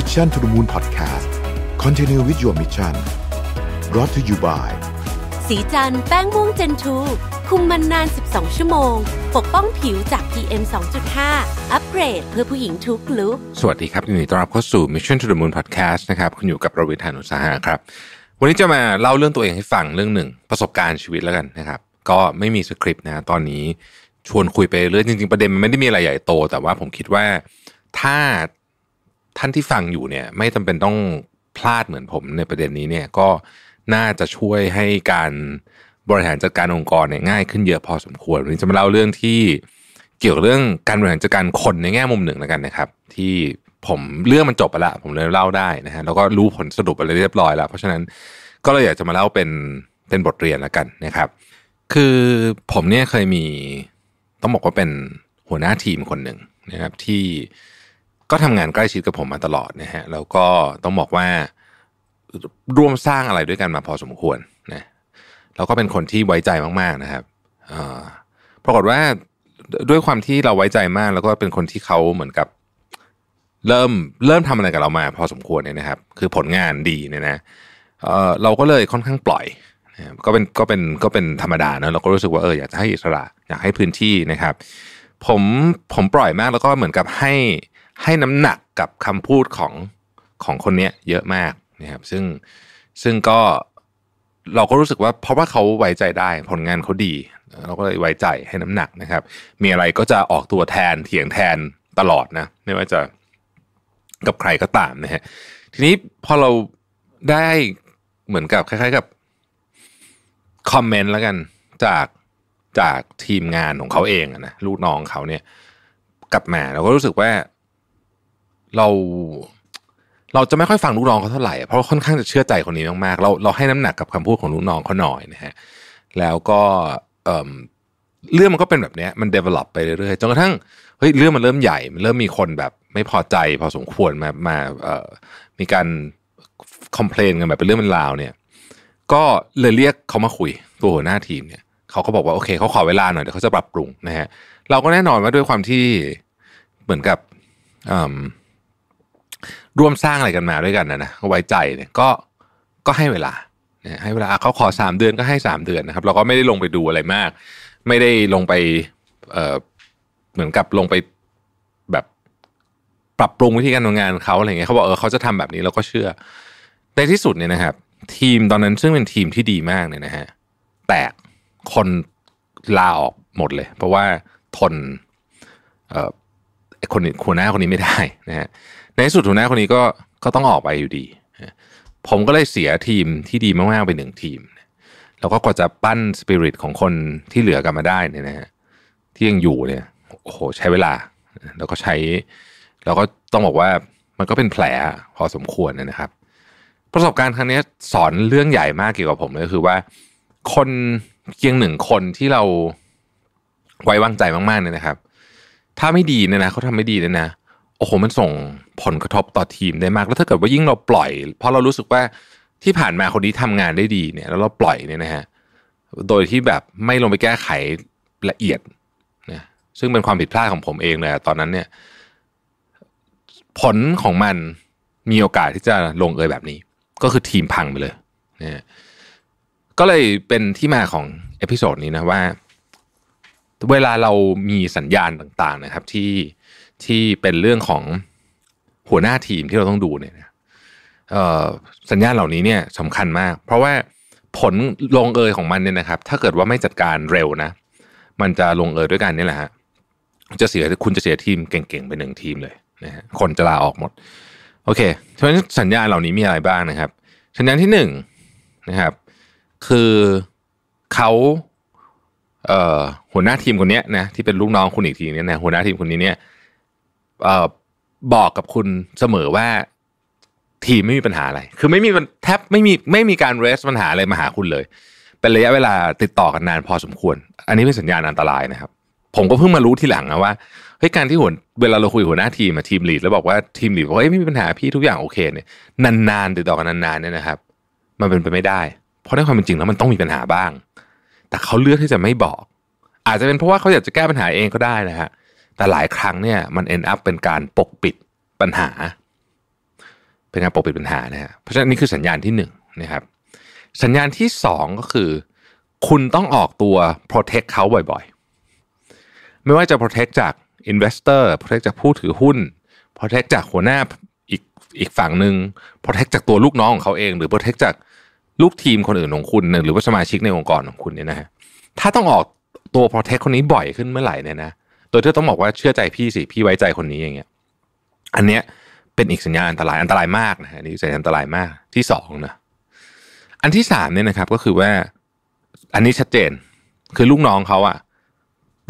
Mission to the Moon Podcast Continue with your mission brought t ่ you by สีจันแป้งม่วงเจนทูคุมมันนาน 12 ชั่วโมง ปกป้องผิวจาก PM 2.5 อัปเกรดเพื่อผู้หญิงทุกลุกสวัสดีครับยินดีต้อนรับเข้าสู่ Mission to the Moon Podcast นะครับคุณอยู่กับประวิทยานุสาหะครับ วันนี้จะมาเล่าเรื่องตัวเองให้ฟัง เรื่องหนึ่ง ประสบการณ์ชีวิตแล้วกันนะครับก็ไม่มีสคริปต์นะตอนนี้ชวนคุยไปเรื่อยจริงๆ ประเด็นมันไม่ได้มีอะไรใหญ่โตแต่ว่าผมคิดว่าถ้าท่านที่ฟังอยู่เนี่ย ไม่จำเป็นต้องพลาดเหมือนผมในประเด็นนี้เนี่ยก็น่าจะช่วยให้การบริหารจัดการองค์กรเนี่ยง่ายขึ้นเยอะพอสมควรวันนี้จะมาเล่าเรื่องที่เกี่ยวกับเรื่องการบริหารจัดการคนในแง่มุมหนึ่งแล้วกันนะครับ ที่ผมเรื่องมันจบไปละผมเลยเล่าได้นะฮะแล้วก็รู้ผลสรุปไปเรียบร้อยแล้ว เพราะฉะนั้นก็เลยอยากจะมาเล่าเป็นเป็นบทเรียนแล้วกันนะครับ คือผมเนี่ยเคยมีต้องบอกว่าเป็นหัวหน้าทีมคนหนึ่งนะครับที่ก็ทำงานใกล้ชิดกับผมมาตลอดนะฮะแล้วก็ต้องบอกว่า ร่วมสร้างอะไรด้วยกันมาพอสมควรนะแล้วก็เป็นคนที่ไว้ใจมากๆนะครับปรากฏว่าด้วยความที่เราไว้ใจมาก แล้วก็เป็นคนที่เขาเหมือนกับ เริ่ม เริ่มทำอะไรกับเรามา พอสมควรเนี่ยนะครับคือผลงานดีเนี่ยนะเเราก็เลยค่อนข้างปล่อยก็เป็นก็เป็นก็เป็นธรรมดาเนะเราก็รู้สึกว่าเอออยากจะให้อิสระ อยากให้พื้นที่นะครับ ผมผมปล่อยมากแล้วก็เหมือนกับให้ให้น้ำหนักกับคำพูดของของคนเนี้ยเยอะมากนะครับ ซึ่งซึ่งก็เราก็รู้สึกว่า เพราะว่าเขาไว้ใจได้ผลงานเขาดีเราก็เลยไว้ใจให้น้ำหนักนะครับ มีอะไรก็จะออกตัวแทนเถียงแทนตลอดนะไม่ว่าจะกับใครก็ตามนะฮะทีนี้พอเราได้เหมือนกับคล้าย ๆ กับคอมเมนต์แล้วกันจากจากทีมงานของเขาเองนะลูกน้องเขาเนี่ยกลับมาเราก็รู้สึกว่าเราเราจะไม่ค่อยฟังลูกน้องเขาเท่าไหร่เพราะค่อนข้างจะเชื่อใจคนนี้มากๆเราเราให้น้ำหนักกับคำพูดของลูกน้องเขาหน่อยนะฮะแล้วก็เรื่องมันก็เป็นแบบนี้มันเดว e ล o p ไปเรื่อยๆจนกระทั่งเฮ้ยเรื่องมันเริ่มใหญ่มันเริ่มมีคนแบบ ไม่พอใจ พอสมควรมามาเอมีการคอมเพลนกันแบบเป็นเรื่องมันราว เนี่ย ก็เลยเรียกเขามาคุยตัวหัวหน้าทีมเนี่ยเขาก็บอกว่าโอเคเขาขอเวลาหน่อยเดี๋ยวเขาจะปรับปรุงนะฮะเราก็แน่นอนว่าด้วยความที่เหมือนกับร่วมสร้างอะไรกันมาด้วยกันนะนะไว้ใจเนี่ยก็ก็ให้เวลาให้เวลาเขาขอสามเดือนก็ให้สามเดือนนะครับเราก็ไม่ได้ลงไปดูอะไรมาก ไม่ได้ลงไปเออเหมือนกับลงไปแบบปรับปรุงวิธีการทำงานเขาอะไรเงี้ยเขาบอกเออเขาจะทำแบบนี้เราก็เชื่อในที่สุดเนี่ยนะครับ ทีมตอนนั้นซึ่งเป็นทีมที่ดีมากเนี่ยนะฮะแตกคนลาออกหมดเลย เพราะว่าทนเออคนหัวหน้าคนนี้ไม่ได้นะฮะในสุดหัวหน้าคนนี้ก็ก็ต้องออกไปอยู่ดี ผมก็เลยเสียทีมที่ดีมากๆไปหนึ่งทีม แล้วก็กว่าจะปั้นสปิริตของคนที่เหลือกันมาได้เนี่ยนะฮะที่ยังอยู่เนี่ยโอ้โหใช้เวลา แล้วก็ใช้แล้วก็ต้องบอกว่ามันก็เป็นแผลพอสมควรนะครับ ประสบการณ์ครั้งนี้สอนเรื่องใหญ่มากเกี่ยวกับผมเลยคือว่า คนเพียงหนึ่งคนที่เราไว้วางใจมากๆเนี่ยนะครับถ้าไม่ดีเนี่ยนะเขาทำไม่ดีเนี่ยนะโอ้โหมันส่งผลกระทบต่อทีมได้มากแล้วถ้าเกิดว่ายิ่งเราปล่อยเพราะเรารู้สึกว่าที่ผ่านมาคนนี้ทำงานได้ดี เนี่ยแล้วเราปล่อยเนี่ยนะฮะโดยที่แบบไม่ลงไปแก้ไขละเอียดนะซึ่งเป็นความผิดพลาดของผมเองเลยตอนนั้นเนี่ยผลของมันมีโอกาสที่จะลงเอยแบบนี้ ก็คือทีมพังไปเลยนะก็เลยเป็นที่มาของเอพิโซดนี้นะว่า เวลาเรามีสัญญาณต่าง ๆนะครับที่ที่เป็นเรื่องของหัวหน้าทีมที่เราต้องดูเนี่ยสัญญาณเหล่านี้เนี่ยสำคัญมาก เพราะว่าผลลงเอยของมันเนี่ยนะครับ ถ้าเกิดว่าไม่จัดการเร็วนะ มันจะลงเอยด้วยกันนี่แหละฮะจะเสียคุณจะเสียทีมเก่งๆไปหนึ่งทีมเลยนะฮะคนจะลาออกหมด โอเคเพราะฉะนั้นสัญญาณเหล่านี้มีอะไรบ้างนะครับสัญญาณที่หนึ่งนะครับ คือเขาเอ่อหัวหน้าทีมคนนี้นะที่เป็นลูกน้องคุณอีกทีเนี่ยนะหัวหน้าทีมคนนี้เนี่ยบอกกับคุณเสมอว่าทีมไม่มีปัญหาอะไร คือไม่มีแทบไม่มีไม่มีการเรสปัญหาอะไรมาหาคุณเลย เป็นระยะเวลาติดต่อกันนานพอสมควร อันนี้เป็นสัญญาณอันตรายนะครับ ผมก็เพิ่งมารู้ทีหลังนะว่าเฮ้ยการที่หัวเวลาเราคุยหัวหน้าทีมทีมลีดแล้วบอกว่าทีมลีดบอกเฮ้ยไม่มีปัญหาพี่ทุกอย่างโอเคเนี่ยนานๆ ติดต่อกันนานๆเนี่ยนะครับ มันเป็นไปไม่ได้ เพราะในความเป็นจริงแล้วมันต้องมีปัญหาบ้าง แต่เขาเลือกที่จะไม่บอก อาจจะเป็นเพราะว่าเขาอยากจะแก้ปัญหาเองก็ได้นะฮะเแต่หลายครั้งเนี่ยมัน end up เป็นการปกปิดปัญหา เป็นการปกปิดปัญหานะฮะเพราะฉะนั้นนี่คือสัญญาณที่1นนะครับสัญญาณที่ 2 ก็คือคุณต้องออกตัว protect เขาบ่อยๆ ไม่ว่าจะ protect จาก investor protect จากผู้ถือหุ้น protect จากหัวหน้าอีกอีกฝั่งหนึ่ง protect จากตัวลูกน้องของเขาเองหรือ protect จากลูกทีมคนอื่นของคุณ หรือว่าสมาชิกในองค์กรของคุณเนี่ยนะฮะถ้าต้องออกตัว protect คนนี้บ่อยขึ้นเมื่อไหร่เนี่ยนะโดยเธอต้องบอกว่าเชื่อใจพี่สิพี่ไว้ใจคนนี้อย่างเงี้ยอันเนี้ยเป็นอีกสัญญาณอันตรายอันตรายมากนะฮะนี่สัญญาณอันตรายมากที่สองนะอันที่สามเนี่ยนะครับก็คือว่าอันนี้ชัดเจนคือลูกน้องเขาอะ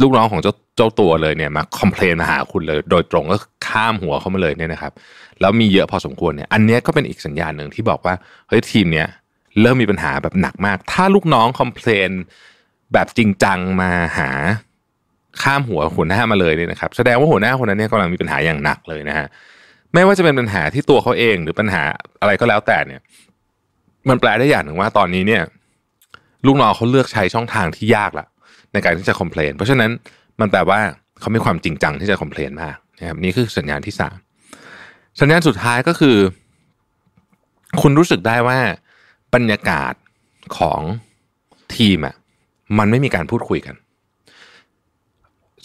ลูกน้องของเจ้าเจ้าตัวเลยเนี่ยมาคอมเพลนมาหา คุณเลยโดยตรงก็ข้ามหัวเขามาเลยเนี่ยนะครับแล้วมีเยอะพอสมควรเนี่ย อันนี้ก็เป็นอีกสัญญาณหนึ่งที่บอกว่าเฮ้ยทีมเนี้ยเริ่มมีปัญหาแบบหนักมากถ้าลูกน้องคอมเพลนแบบจริงจังมาหาข้ามหัวหัวหน้ามาเลยเนี่ยนะครับ แสดงว่าหัวหน้าคนนั้นเนี่ยกำลังมีปัญหาอย่างหนักเลยนะฮะไม่ว่าจะเป็นปัญหาที่ตัวเขาเองหรือปัญหาอะไรก็แล้วแต่เนี่ย มันแปลได้อย่างหนึ่งว่าตอนนี้เนี่ยลูกน้องเขาเลือกใช้ช่องทางที่ยากละ ในการที่จะคอมเพลนเพราะฉะนั้นมันแปลว่าเขามีความจริงจังที่จะคอมเพลนมากนะครับนี่คือสัญญาณที่สามสัญญาณสุดท้ายก็คือ คุณรู้สึกได้ว่า บรรยากาศของ ทีมอะ่ะมันไม่มีการพูดคุยกัน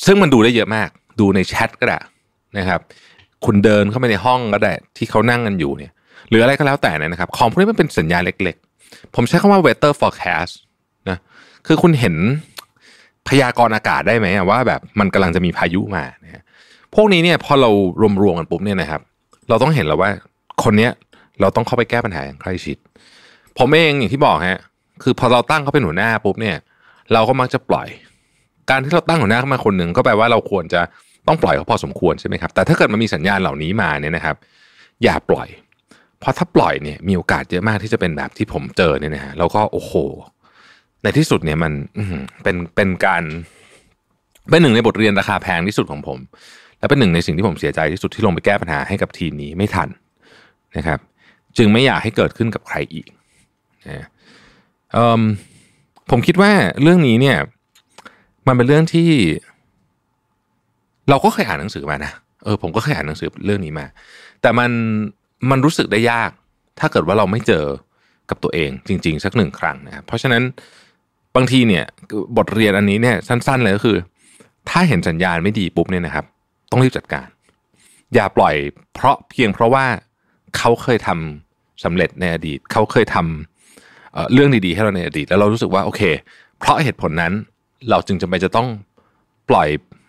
ซึ่งมันดูได้เยอะมาก ดูในแชทก็ได้นะครับ คุณเดินเข้าไปในห้องก็ได้ที่เขานั่งกันอยู่เนี่ยหรืออะไรก็แล้วแต่นะครับ ของพวกนี้มันเป็นสัญญาเล็กๆ ผมใช้คำว่า weather forecast นะ คือคุณเห็นพยากรณ์อากาศได้ไหมว่าแบบมันกำลังจะมีพายุมาเนี่ยพวกนี้เนี่ยพอเรารวมรวมกันปุ๊บเนี่ยนะครับ เราต้องเห็นแล้วว่าคนเนี้ยเราต้องเข้าไปแก้ปัญหาอย่างใกล้ชิด ผมเองอย่างที่บอกฮะ คือพอเราตั้งเขาเป็นหัวหน้าปุ๊บเนี่ย เราก็มักจะปล่อยการที่เราตั้งหัวหน้าเข้ามาคนหนึ่งก็แปลว่าเราควรจะต้องปล่อยเขาพอสมควรใช่ไหมครับแต่ถ้าเกิดมันมีสัญญาณเหล่านี้มาเนี่ยนะครับ อย่าปล่อย เพราะถ้าปล่อยเนี่ยมีโอกาสเยอะมากที่จะเป็นแบบที่ผมเจอเนี่ยนะฮะแล้วก็โอ้โหในที่สุดเนี่ยมันเป็นเป็นการเป็นหนึ่งในบทเรียนราคาแพงที่สุดของผมและเป็นหนึ่งในสิ่งที่ผมเสียใจที่สุดที่ลงไปแก้ปัญหาให้กับทีมนี้ไม่ทันนะครับ จึงไม่อยากให้เกิดขึ้นกับใครอีกนะผมคิดว่าเรื่องนี้เนี่ยมันเป็นเรื่องที่ เราก็เคยอ่านหนังสือมานะ เออผมก็เคยอ่านหนังสือเรื่องนี้มา แต่มันมันรู้สึกได้ยาก ถ้าเกิดว่าเราไม่เจอกับตัวเองจริง ๆสักหนึ่งครั้งนะ เพราะฉะนั้นบางทีเนี่ยบทเรียนอันนี้เนี่ยสั้นๆเลยก็คือ ถ้าเห็นสัญญาณไม่ดีปุ๊บเนี่ยนะครับ ต้องรีบจัดการ อย่าปล่อยเพราะเพียงเพราะว่าเขาเคยทำสำเร็จในอดีตเขาเคยทำเรื่องดีๆ ให้เราในอดีตแล้วเรารู้สึกว่าโอเค เพราะเหตุผลนั้นเราจึงจำเป็นจะต้องปล่อย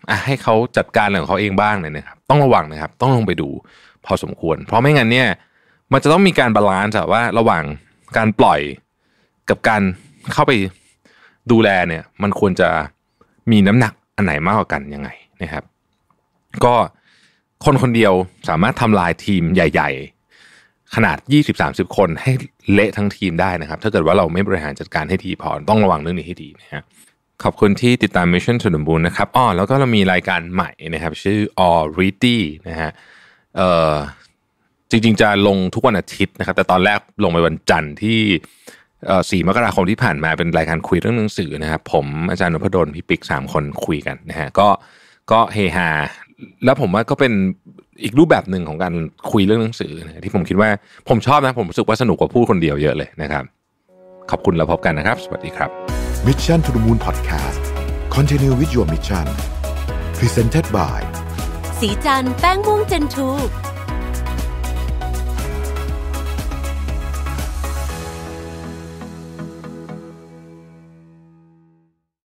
อให้เขาจัดการเรื่องของเขาเองบ้างเนี่ยนะครับ ต้องระวังนะครับ ต้องลงไปดูพอสมควร เพราะไม่งั้นเนี่ย มันจะต้องมีการบาลานซ์ว่าระหว่างการปล่อยกับการเข้าไปดูแลเนี่ย มันควรจะมีน้ำหนักอันไหนมากกว่ากันยังไงนะครับ ก็คนคนเดียวสามารถทำลายทีมใหญ่ ๆ ขนาด 20-30 คนให้เละทั้งทีมได้นะครับ ถ้าเกิดว่าเราไม่บริหารจัดการให้ดีพอต้องระวังเรื่องนี้ให้ดีนะฮะขอบคุณที่ติดตาม Mission to the Moon นะครับอ๋อแล้วก็เรามีรายการใหม่นะครับ ชื่อ Already นะฮะเอ่อจริงๆ จะลงทุกวันอาทิตย์นะครับ แต่ตอนแรกลงไปวันจันทร์ที่สี่มกราคมที่ผ่านมาเป็นรายการคุยเรื่องหนังสือนะครับ ผมอาจารย์นพดลพี่ปิ๊กสามคนคุยกันนะฮะก็ก็เฮฮาแล้วผมว่าก็เป็นอีกรูปแบบหนึ่งของการคุยเรื่องหนังสือนะที่ผมคิดว่าผมชอบนะผมรู้สึกว่าสนุกกว่าพูดคนเดียวเยอะเลยนะครับ ขอบคุณแล้วพบกันนะครับ สวัสดีครับมิชชั่นทุ m มูลพอดแคสต์คอนเทนิววิดีโอมิชชั่นพรีเซนต์บายสีจันแป้งม่วงเจนทู